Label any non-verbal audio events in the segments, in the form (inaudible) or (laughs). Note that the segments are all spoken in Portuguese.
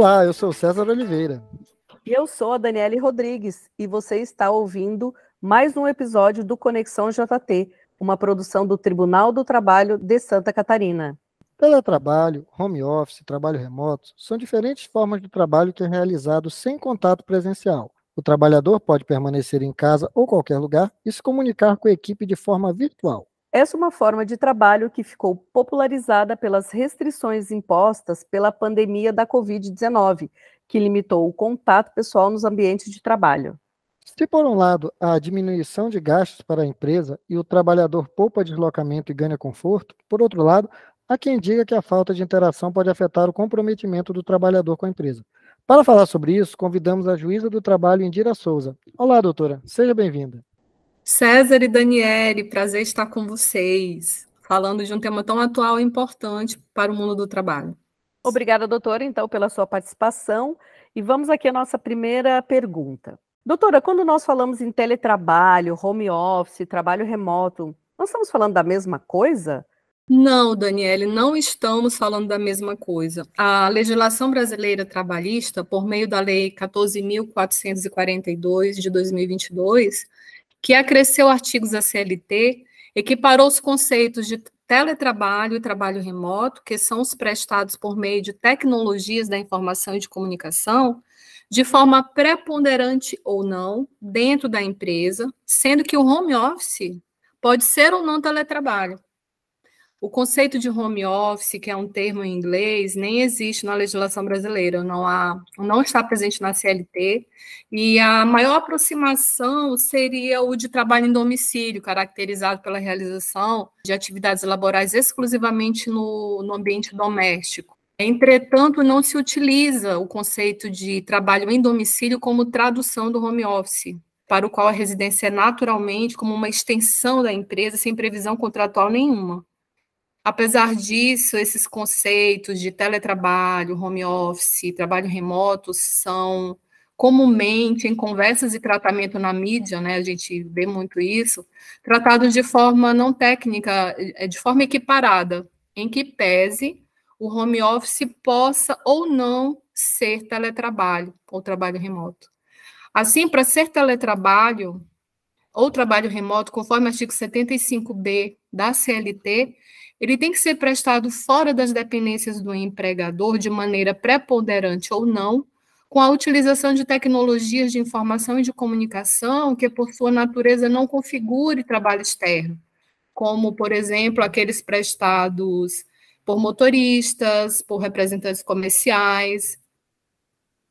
Olá, eu sou César Oliveira. E eu sou a Daniele Rodrigues e você está ouvindo mais um episódio do Conexão JT, uma produção do Tribunal do Trabalho de Santa Catarina. Teletrabalho, home office, trabalho remoto são diferentes formas de trabalho que é realizado sem contato presencial. O trabalhador pode permanecer em casa ou qualquer lugar e se comunicar com a equipe de forma virtual. Essa é uma forma de trabalho que ficou popularizada pelas restrições impostas pela pandemia da Covid-19, que limitou o contato pessoal nos ambientes de trabalho. Se, por um lado, há diminuição de gastos para a empresa e o trabalhador poupa deslocamento e ganha conforto, por outro lado, há quem diga que a falta de interação pode afetar o comprometimento do trabalhador com a empresa. Para falar sobre isso, convidamos a juíza do trabalho, Indira Souza. Olá, doutora, seja bem-vinda. César e Daniele, prazer estar com vocês, falando de um tema tão atual e importante para o mundo do trabalho. Obrigada, doutora, então, pela sua participação. E vamos aqui à nossa primeira pergunta. Doutora, quando nós falamos em teletrabalho, home office, trabalho remoto, nós estamos falando da mesma coisa? Não, Daniele, não estamos falando da mesma coisa. A legislação brasileira trabalhista, por meio da Lei 14.442 de 2022, que acresceu artigos da CLT, equiparou os conceitos de teletrabalho e trabalho remoto, que são os prestados por meio de tecnologias da informação e de comunicação, de forma preponderante ou não, dentro da empresa, sendo que o home office pode ser ou não teletrabalho. O conceito de home office, que é um termo em inglês, nem existe na legislação brasileira, não, há, não está presente na CLT. E a maior aproximação seria o de trabalho em domicílio, caracterizado pela realização de atividades laborais exclusivamente no, no ambiente doméstico. Entretanto, não se utiliza o conceito de trabalho em domicílio como tradução do home office, para o qual a residência é naturalmente como uma extensão da empresa sem previsão contratual nenhuma. Apesar disso, esses conceitos de teletrabalho, home office, trabalho remoto são comumente em conversas e tratamento na mídia, né, a gente vê muito isso, tratados de forma não técnica, é, de forma equiparada, em que pese o home office possa ou não ser teletrabalho ou trabalho remoto. Assim, para ser teletrabalho ou trabalho remoto, conforme o artigo 75B da CLT, ele tem que ser prestado fora das dependências do empregador, de maneira preponderante ou não, com a utilização de tecnologias de informação e de comunicação que, por sua natureza, não configure trabalho externo, como, por exemplo, aqueles prestados por motoristas, por representantes comerciais.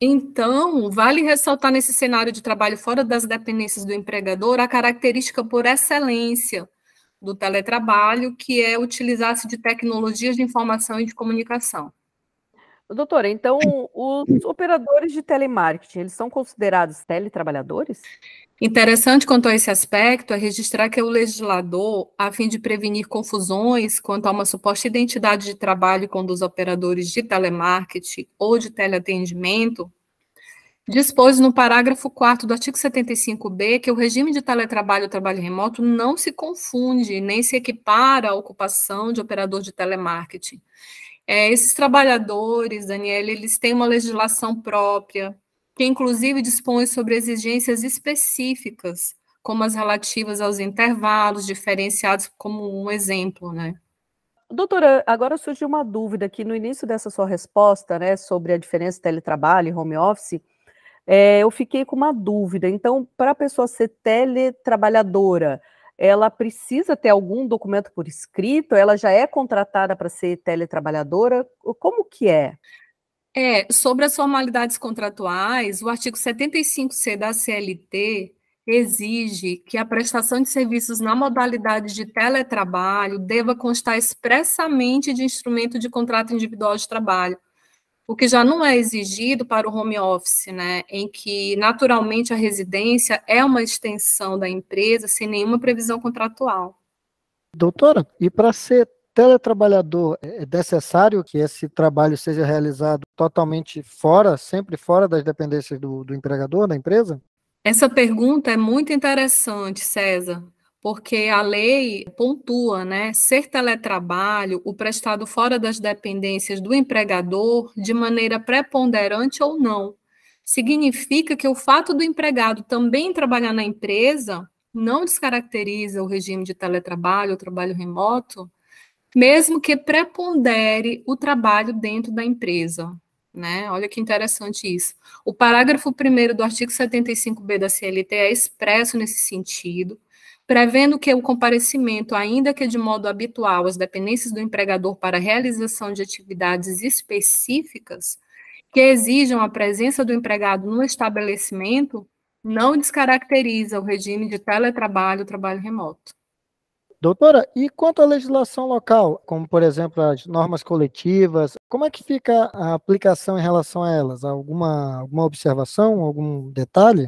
Então, vale ressaltar nesse cenário de trabalho fora das dependências do empregador a característica por excelência do teletrabalho, que é utilizar-se de tecnologias de informação e de comunicação. Doutora, então os operadores de telemarketing, eles são considerados teletrabalhadores? Interessante quanto a esse aspecto é registrar que o legislador, a fim de prevenir confusões quanto a uma suposta identidade de trabalho com dos operadores de telemarketing ou de teleatendimento, dispôs no parágrafo 4 do artigo 75b que o regime de teletrabalho ou trabalho remoto não se confunde nem se equipara à ocupação de operador de telemarketing. É, esses trabalhadores, Daniela, eles têm uma legislação própria, que inclusive dispõe sobre exigências específicas, como as relativas aos intervalos diferenciados, como um exemplo, né? Doutora, agora surgiu uma dúvida que no início dessa sua resposta, né, sobre a diferença de teletrabalho e home office, é, eu fiquei com uma dúvida. Então, para a pessoa ser teletrabalhadora, ela precisa ter algum documento por escrito? Ela já é contratada para ser teletrabalhadora? Como que é? É, sobre as formalidades contratuais, o artigo 75C da CLT exige que a prestação de serviços na modalidade de teletrabalho deva constar expressamente de instrumento de contrato individual de trabalho, o que já não é exigido para o home office, né, em que naturalmente a residência é uma extensão da empresa sem nenhuma previsão contratual. Doutora, e para ser teletrabalhador, é, é necessário que esse trabalho seja realizado totalmente fora, sempre fora das dependências do, do empregador, da empresa? Essa pergunta é muito interessante, César, porque a lei pontua, né, ser teletrabalho o prestado fora das dependências do empregador de maneira preponderante ou não. Significa que o fato do empregado também trabalhar na empresa não descaracteriza o regime de teletrabalho o trabalho remoto, mesmo que prepondere o trabalho dentro da empresa. Né? Olha que interessante isso. O parágrafo 1 do artigo 75b da CLT é expresso nesse sentido, prevendo que o comparecimento, ainda que de modo habitual, às dependências do empregador para a realização de atividades específicas que exijam a presença do empregado no estabelecimento, não descaracteriza o regime de teletrabalho, trabalho remoto. Doutora, e quanto à legislação local, como por exemplo as normas coletivas, como é que fica a aplicação em relação a elas? Alguma, alguma observação, algum detalhe?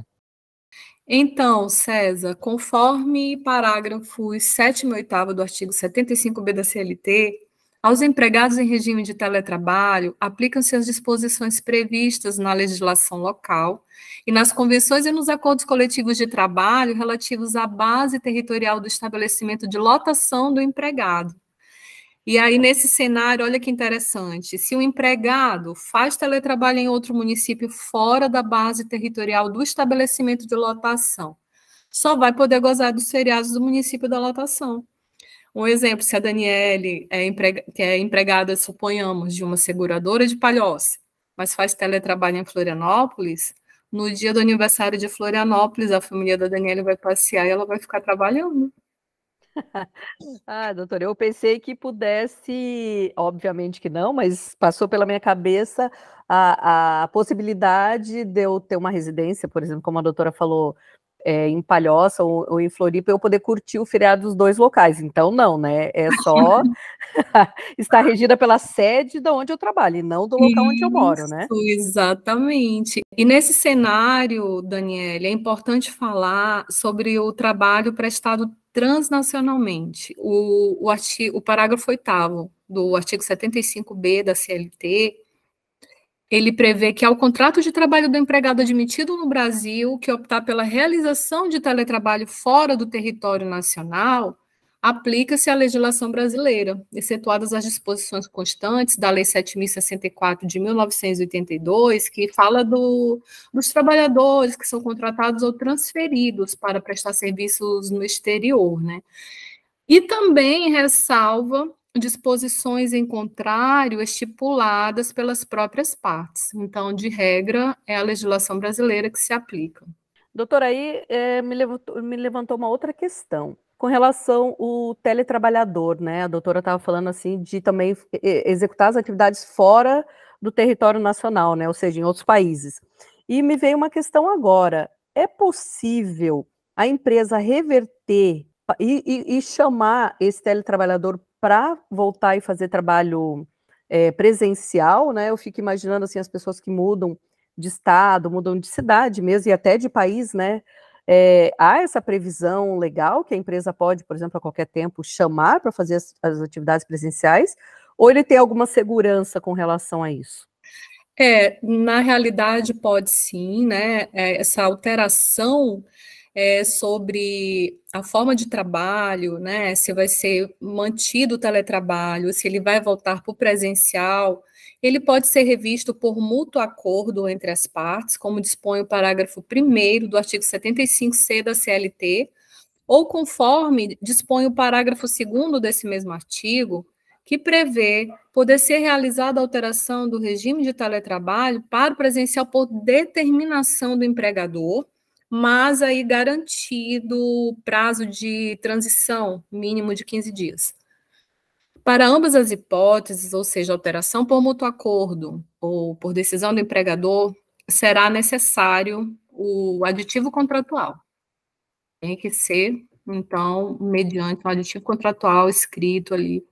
Então, César, conforme parágrafos 7 e 8 do artigo 75B da CLT, aos empregados em regime de teletrabalho aplicam-se as disposições previstas na legislação local e nas convenções e nos acordos coletivos de trabalho relativos à base territorial do estabelecimento de lotação do empregado, e aí, nesse cenário, olha que interessante: se o empregado faz teletrabalho em outro município fora da base territorial do estabelecimento de lotação, só vai poder gozar dos feriados do município da lotação. Um exemplo: se a Daniele é, emprega que é empregada, suponhamos, de uma seguradora de palhoça, mas faz teletrabalho em Florianópolis, no dia do aniversário de Florianópolis, a família da Daniele vai passear e ela vai ficar trabalhando ah, doutora, eu pensei que pudesse, obviamente que não, mas passou pela minha cabeça a, a possibilidade de eu ter uma residência, por exemplo, como a doutora falou, é, em Palhoça ou, ou, em Floripa, eu poder curtir o feriado dos dois locais. Então, não, né? É só (laughs) (laughs) estar regida pela sede de onde eu trabalho, e não do local Isso, onde eu moro, né? Exatamente. E nesse cenário, Daniele, é importante falar sobre o trabalho prestado transnacionalmente. O, o, artigo, o parágrafo oitavo do artigo 75B da CLT, ele prevê que ao contrato de trabalho do empregado admitido no Brasil que optar pela realização de teletrabalho fora do território nacional, aplica-se a legislação brasileira, excetuadas as disposições constantes da Lei 7.064 de 1982, que fala do, dos trabalhadores que são contratados ou transferidos para prestar serviços no exterior, né? E também ressalva disposições em contrário estipuladas pelas próprias partes. Então, de regra, é a legislação brasileira que se aplica. Doutora, aí é, me, levantou, me levantou uma outra questão com relação ao teletrabalhador, né? A doutora estava falando assim de também executar as atividades fora do território nacional, né? Ou seja, em outros países. E me veio uma questão agora: é possível a empresa reverter e, e, e chamar esse teletrabalhador para voltar e fazer trabalho é, presencial, né? Eu fico imaginando assim as pessoas que mudam de estado, mudam de cidade mesmo e até de país, né? É, há essa previsão legal que a empresa pode, por exemplo, a qualquer tempo chamar para fazer as, as, atividades presenciais, ou ele tem alguma segurança com relação a isso? É, na realidade pode sim, né? É, essa alteração é, sobre a forma de trabalho, né? Se vai ser mantido o teletrabalho, se ele vai voltar para o presencial, ele pode ser revisto por mútuo acordo entre as partes, como dispõe o parágrafo 1 do artigo 75C da CLT, ou conforme dispõe o parágrafo 2 desse mesmo artigo, que prevê poder ser realizada alteração do regime de teletrabalho para o presencial por determinação do empregador, mas aí garantido o prazo de transição mínimo de 15 dias. Para ambas as hipóteses, ou seja, alteração por mútuo acordo ou por decisão do empregador, será necessário o aditivo contratual. Tem que ser, então, mediante um aditivo contratual escrito ali.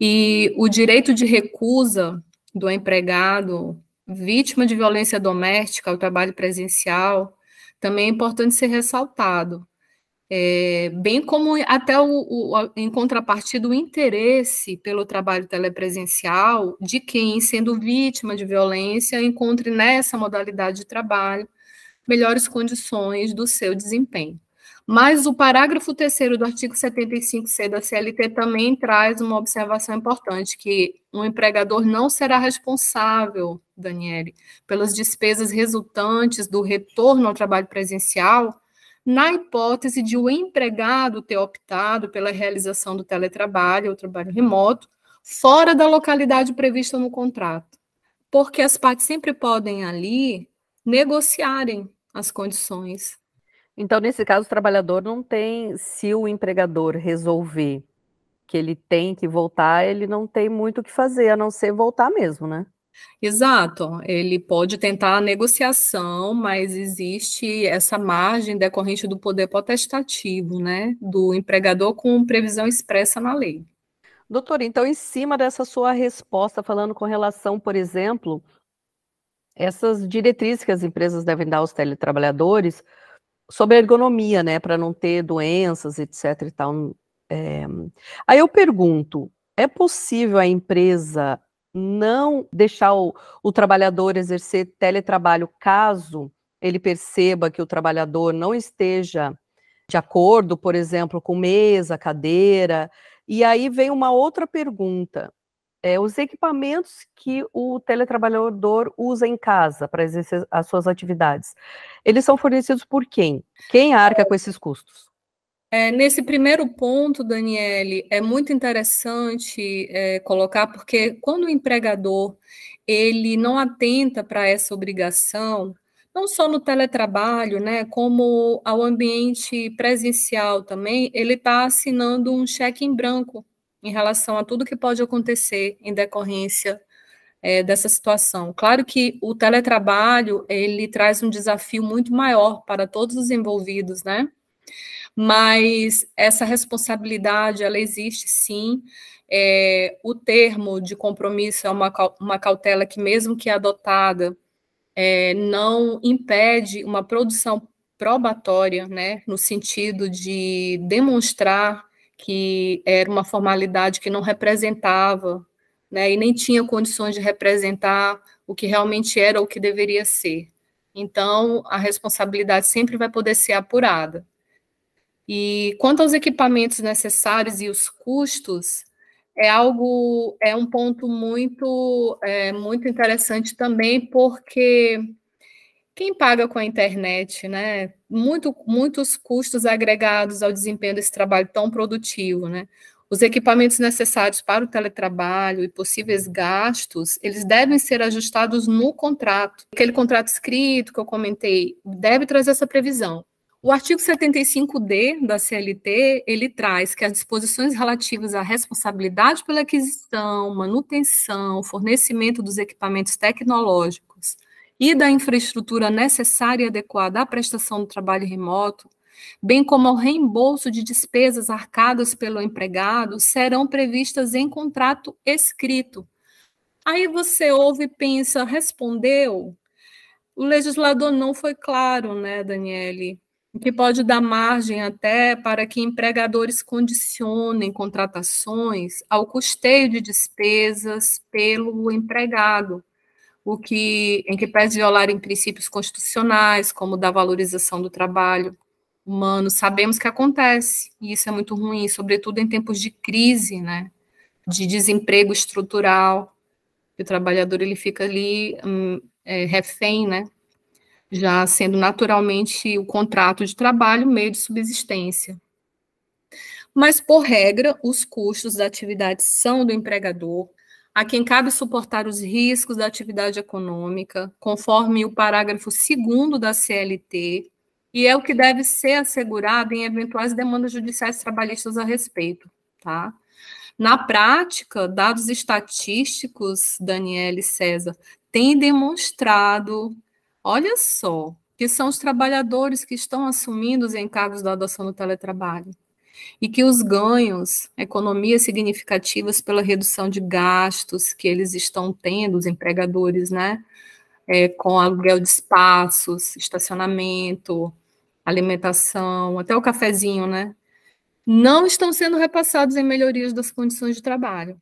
E o direito de recusa do empregado vítima de violência doméstica ao trabalho presencial também é importante ser ressaltado, é, bem como até o, o, em contrapartida o interesse pelo trabalho telepresencial de quem, sendo vítima de violência, encontre nessa modalidade de trabalho melhores condições do seu desempenho. Mas o parágrafo terceiro do artigo 75C da CLT também traz uma observação importante, que o um empregador não será responsável, Daniele, pelas despesas resultantes do retorno ao trabalho presencial, na hipótese de o empregado ter optado pela realização do teletrabalho ou trabalho remoto fora da localidade prevista no contrato, porque as partes sempre podem ali negociarem as condições. Então, nesse caso, o trabalhador não tem, se o empregador resolver que ele tem que voltar, ele não tem muito o que fazer, a não ser voltar mesmo, né? Exato, ele pode tentar a negociação, mas existe essa margem decorrente do poder potestativo, né, do empregador com previsão expressa na lei. Doutor, então, em cima dessa sua resposta, falando com relação, por exemplo, essas diretrizes que as empresas devem dar aos teletrabalhadores sobre a ergonomia, né, para não ter doenças, etc. E tal. É... Aí eu pergunto: é possível a empresa não deixar o, o trabalhador exercer teletrabalho caso ele perceba que o trabalhador não esteja de acordo, por exemplo, com mesa, cadeira. E aí vem uma outra pergunta: é, os equipamentos que o teletrabalhador usa em casa para exercer as suas atividades, eles são fornecidos por quem? Quem arca com esses custos? É, nesse primeiro ponto, Daniele, é muito interessante é, colocar, porque quando o empregador ele não atenta para essa obrigação, não só no teletrabalho, né, como ao ambiente presencial também, ele está assinando um cheque em branco em relação a tudo que pode acontecer em decorrência é, dessa situação. Claro que o teletrabalho ele traz um desafio muito maior para todos os envolvidos, né? Mas essa responsabilidade, ela existe sim. É, o termo de compromisso é uma, uma cautela que, mesmo que adotada, é, não impede uma produção probatória, né, no sentido de demonstrar que era uma formalidade que não representava, né, e nem tinha condições de representar o que realmente era ou o que deveria ser. Então, a responsabilidade sempre vai poder ser apurada. E quanto aos equipamentos necessários e os custos, é algo, é um ponto muito, é, muito interessante também, porque quem paga com a internet, né? Muito, muitos custos agregados ao desempenho desse trabalho tão produtivo, né? Os equipamentos necessários para o teletrabalho e possíveis gastos, eles devem ser ajustados no contrato. Aquele contrato escrito que eu comentei deve trazer essa previsão. O artigo 75D da CLT, ele traz que as disposições relativas à responsabilidade pela aquisição, manutenção, fornecimento dos equipamentos tecnológicos e da infraestrutura necessária e adequada à prestação do trabalho remoto, bem como ao reembolso de despesas arcadas pelo empregado, serão previstas em contrato escrito. Aí você ouve e pensa, respondeu? O legislador não foi claro, né, Daniele? o que pode dar margem até para que empregadores condicionem contratações ao custeio de despesas pelo empregado, o que em que pese violarem princípios constitucionais, como da valorização do trabalho humano, sabemos que acontece, e isso é muito ruim, sobretudo em tempos de crise, né, de desemprego estrutural, que o trabalhador ele fica ali hum, é, refém, né, já sendo naturalmente o contrato de trabalho meio de subsistência. Mas, por regra, os custos da atividade são do empregador, a quem cabe suportar os riscos da atividade econômica, conforme o parágrafo 2 da CLT, e é o que deve ser assegurado em eventuais demandas judiciais trabalhistas a respeito, tá? Na prática, dados estatísticos, Daniele César, têm demonstrado Olha só, que são os trabalhadores que estão assumindo os encargos da adoção do teletrabalho. E que os ganhos, economias significativas pela redução de gastos que eles estão tendo, os empregadores, né? É, com aluguel de espaços, estacionamento, alimentação, até o cafezinho, né? Não estão sendo repassados em melhorias das condições de trabalho.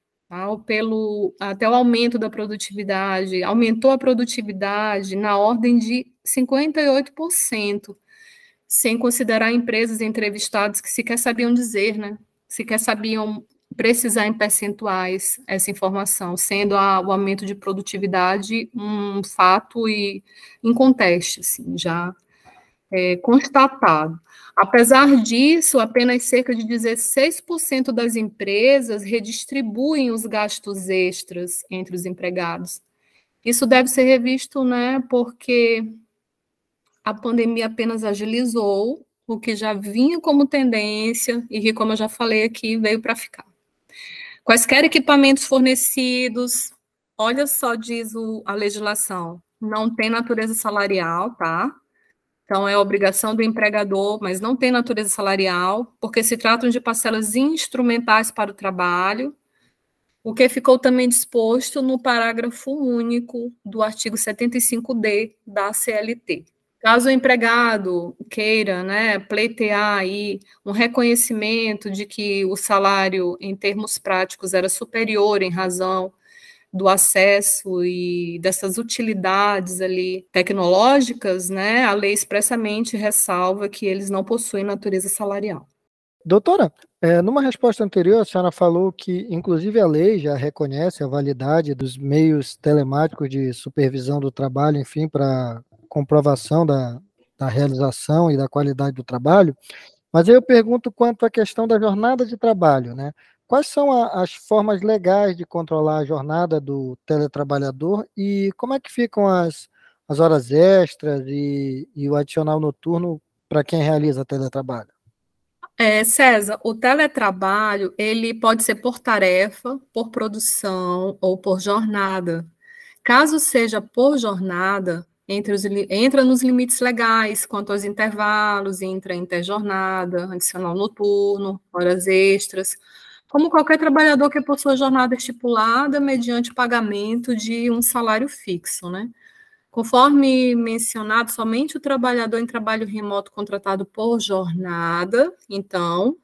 Pelo, até o aumento da produtividade, aumentou a produtividade na ordem de 58%, sem considerar empresas entrevistadas que sequer sabiam dizer, né? sequer sabiam precisar em percentuais essa informação, sendo a, o aumento de produtividade um fato e inconteste, assim, já é, constatado. Apesar disso, apenas cerca de 16% das empresas redistribuem os gastos extras entre os empregados. Isso deve ser revisto, né, porque a pandemia apenas agilizou o que já vinha como tendência e que, como eu já falei aqui, veio para ficar. Quaisquer equipamentos fornecidos, olha só, diz o, a legislação, não tem natureza salarial, tá? Então, é obrigação do empregador, mas não tem natureza salarial, porque se tratam de parcelas instrumentais para o trabalho, o que ficou também disposto no parágrafo único do artigo 75D da CLT. Caso o empregado queira né, pleitear aí um reconhecimento de que o salário, em termos práticos, era superior em razão do acesso e dessas utilidades ali tecnológicas, né, a lei expressamente ressalva que eles não possuem natureza salarial. Doutora, é, numa resposta anterior, a senhora falou que, inclusive, a lei já reconhece a validade dos meios telemáticos de supervisão do trabalho, enfim, para comprovação da, da realização e da qualidade do trabalho. Mas eu pergunto quanto à questão da jornada de trabalho, né? Quais são a, as formas legais de controlar a jornada do teletrabalhador e como é que ficam as, as horas extras e, e o adicional noturno para quem realiza teletrabalho? É, César, o teletrabalho ele pode ser por tarefa, por produção ou por jornada. Caso seja por jornada, entre os, entra nos limites legais quanto aos intervalos, entra interjornada, adicional noturno, horas extras, como qualquer trabalhador que possua jornada estipulada mediante pagamento de um salário fixo, né? Conforme mencionado, somente o trabalhador em trabalho remoto contratado por jornada, então,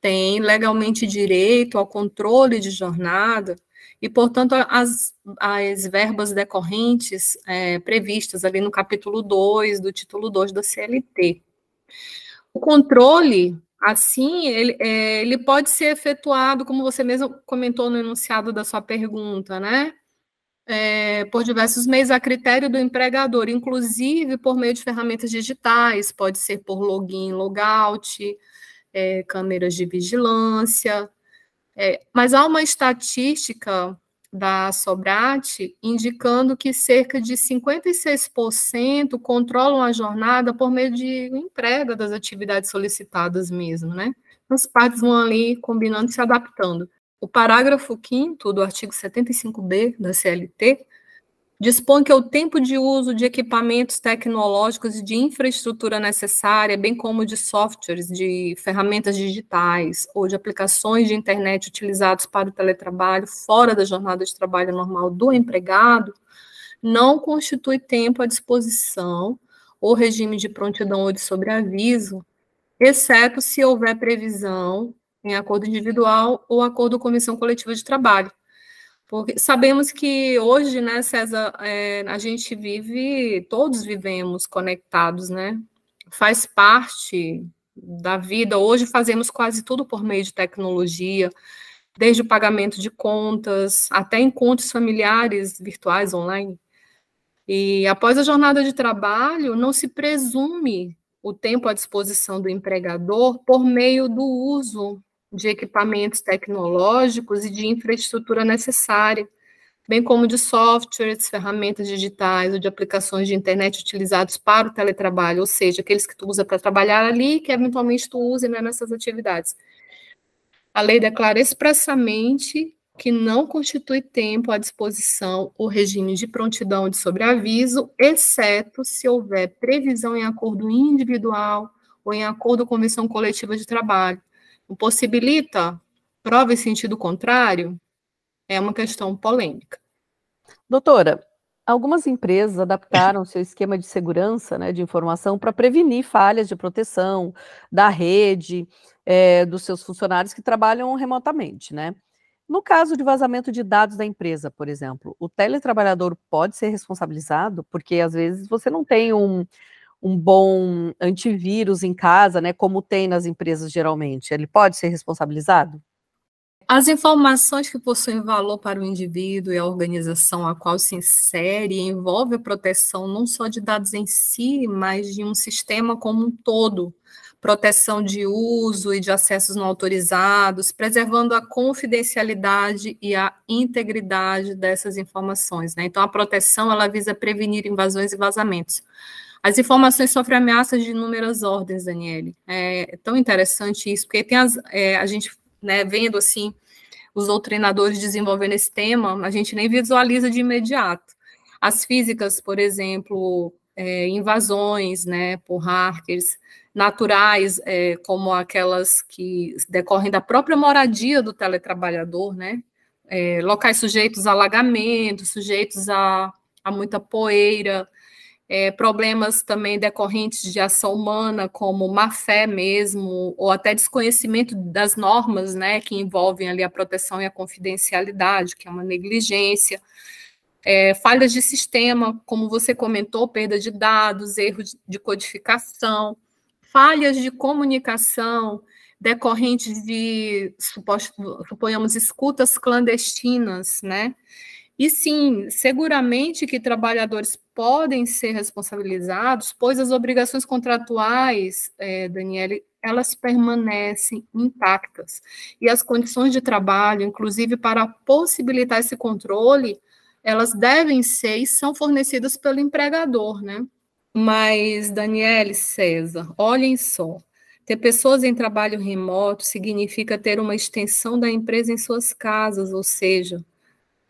tem legalmente direito ao controle de jornada e, portanto, as, as verbas decorrentes é, previstas ali no capítulo 2 do título 2 da CLT. O controle Assim, ele, é, ele pode ser efetuado, como você mesmo comentou no enunciado da sua pergunta, né? É, por diversos meios a critério do empregador, inclusive por meio de ferramentas digitais, pode ser por login, logout, é, câmeras de vigilância. É, mas há uma estatística da Sobrate, indicando que cerca de 56% controlam a jornada por meio de entrega das atividades solicitadas mesmo, né? As partes vão ali combinando e se adaptando. O parágrafo 5 do artigo 75B da CLT dispõe que o tempo de uso de equipamentos tecnológicos e de infraestrutura necessária, bem como de softwares, de ferramentas digitais ou de aplicações de internet utilizados para o teletrabalho fora da jornada de trabalho normal do empregado, não constitui tempo à disposição ou regime de prontidão ou de sobreaviso, exceto se houver previsão em acordo individual ou acordo comissão coletiva de trabalho porque sabemos que hoje, né, César, é, a gente vive, todos vivemos conectados, né? Faz parte da vida. Hoje fazemos quase tudo por meio de tecnologia, desde o pagamento de contas até encontros familiares virtuais online. E após a jornada de trabalho, não se presume o tempo à disposição do empregador por meio do uso de equipamentos tecnológicos e de infraestrutura necessária, bem como de softwares, ferramentas digitais ou de aplicações de internet utilizados para o teletrabalho, ou seja, aqueles que tu usa para trabalhar ali, que eventualmente tu use né, nessas atividades. A lei declara expressamente que não constitui tempo à disposição ou regime de prontidão de sobreaviso, exceto se houver previsão em acordo individual ou em acordo com a convenção coletiva de trabalho, o possibilita prova em sentido contrário é uma questão polêmica. Doutora, algumas empresas adaptaram seu esquema de segurança né, de informação para prevenir falhas de proteção da rede, é, dos seus funcionários que trabalham remotamente, né? No caso de vazamento de dados da empresa, por exemplo, o teletrabalhador pode ser responsabilizado, porque às vezes você não tem um, um bom antivírus em casa, né, como tem nas empresas geralmente? Ele pode ser responsabilizado? As informações que possuem valor para o indivíduo e a organização a qual se insere envolve a proteção não só de dados em si, mas de um sistema como um todo. Proteção de uso e de acessos não autorizados, preservando a confidencialidade e a integridade dessas informações. Né? Então, a proteção ela visa prevenir invasões e vazamentos as informações sofrem ameaças de inúmeras ordens, Daniele. É, tão interessante isso, porque tem as, é, a gente né, vendo assim os doutrinadores desenvolvendo esse tema, a gente nem visualiza de imediato. As físicas, por exemplo, é, invasões né, por hackers, naturais, é, como aquelas que decorrem da própria moradia do teletrabalhador, né? É, locais sujeitos a alagamentos, sujeitos a, a muita poeira, é, problemas também decorrentes de ação humana, como má fé mesmo, ou até desconhecimento das normas, né, que envolvem ali a proteção e a confidencialidade, que é uma negligência, é, falhas de sistema, como você comentou, perda de dados, erros de codificação, falhas de comunicação decorrentes de, suponhamos, escutas clandestinas, né? E sim, seguramente que trabalhadores podem ser responsabilizados, pois as obrigações contratuais, é, Daniele, elas permanecem intactas. E as condições de trabalho, inclusive para possibilitar esse controle, elas devem ser e são fornecidas pelo empregador, né? Mas, Daniele César, olhem só. Ter pessoas em trabalho remoto significa ter uma extensão da empresa em suas casas, ou seja,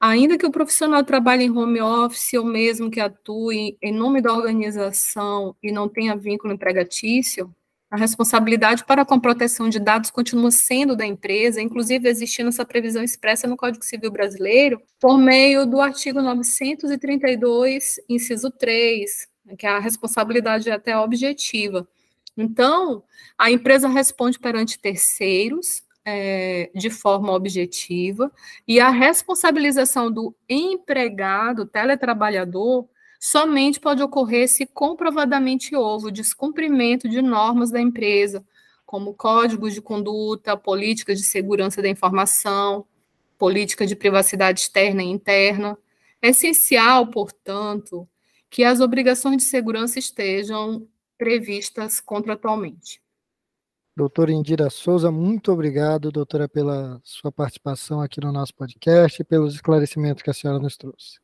Ainda que o profissional trabalhe em home office ou mesmo que atue em nome da organização e não tenha vínculo empregatício, a responsabilidade para com a proteção de dados continua sendo da empresa, inclusive existindo essa previsão expressa no Código Civil Brasileiro, por meio do artigo 932, inciso 3, que a responsabilidade é até objetiva. Então, a empresa responde perante terceiros é, de forma objetiva e a responsabilização do empregado, teletrabalhador, somente pode ocorrer se comprovadamente houve descumprimento de normas da empresa, como códigos de conduta, políticas de segurança da informação, política de privacidade externa e interna. É essencial, portanto, que as obrigações de segurança estejam previstas contratualmente. Doutora Indira Souza, muito obrigado, doutora, pela sua participação aqui no nosso podcast e pelos esclarecimentos que a senhora nos trouxe.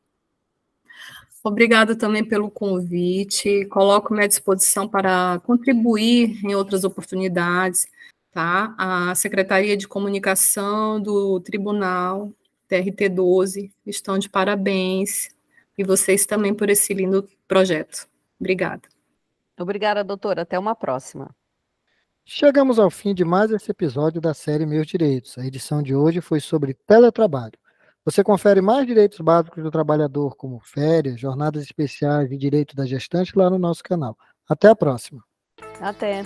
Obrigada também pelo convite. Coloco-me à disposição para contribuir em outras oportunidades. Tá? A Secretaria de Comunicação do Tribunal TRT 12 estão de parabéns e vocês também por esse lindo projeto. Obrigada. Obrigada, doutora. Até uma próxima. Chegamos ao fim de mais esse episódio da série Meus Direitos. A edição de hoje foi sobre teletrabalho. Você confere mais direitos básicos do trabalhador, como férias, jornadas especiais e direito da gestante, lá no nosso canal. Até a próxima. Até.